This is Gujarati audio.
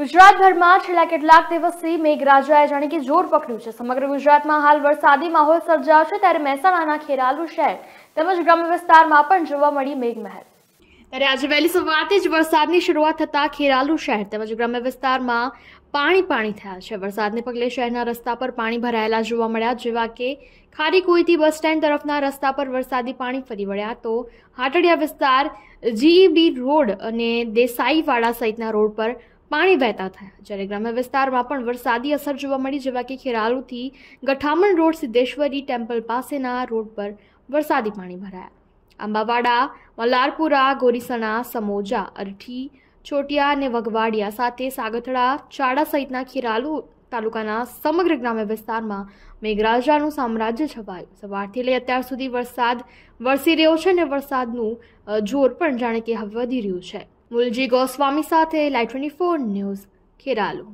ગુજરાતભરમાં છેલ્લા કેટલાક દિવસથી મેઘરાજાએ જાણે કે જોર પકડ્યું છે સમગ્ર ગુજરાતમાં હાલ વરસાદી માહોલ સર્જાયો છે ત્યારે મહેસાણાના ખેરાલુ શહેર તેમજ ગ્રામ્ય વિસ્તારમાં પણ જોવા મળી મેઘમહેર ત્યારે આજે વહેલી સવારથી જ વરસાદની શરૂઆત થતાં ખેરાલુ શહેર તેમજ ગ્રામ્ય વિસ્તારમાં પાણી પાણી થયા છે વરસાદને પગલે શહેરના રસ્તા પર પાણી ભરાયેલા જોવા મળ્યા જેવા કે ખારી કોઈથી બસ સ્ટેન્ડ તરફના રસ્તા પર વરસાદી પાણી ફરી વળ્યા તો હાટડિયા વિસ્તાર જીઈબી રોડ અને દેસાઈવાડા સહિતના રોડ પર પાણી વહેતા થયા જ્યારે ગ્રામ્ય વિસ્તારમાં પણ વરસાદી અસર જોવા મળી જેવા કે ખેરાલુથી ગઠામણ રોડ સિદ્ધેશ્વરી ટેમ્પલ પાસેના રોડ પર વરસાદી પાણી ભરાયા અંબાવાડા મલારપુરા ગોરીસણા સમોજા અરઠી ચોટિયા અને વગવાડિયા સાથે સાગથડા ચાડા સહિતના ખેરાલુ તાલુકાના સમગ્ર ગ્રામ્ય વિસ્તારમાં મેઘરાજાનું સામ્રાજ્ય છવાયું સવારથી લઈ અત્યાર સુધી વરસાદ વરસી રહ્યો છે અને વરસાદનું જોર પણ જાણે કે હવે વધી રહ્યું છે મુલજી ગોસ્વામી સાથે લાઈ ટ્વેન્ટી ફોર ન્યૂઝ ખેરાલુ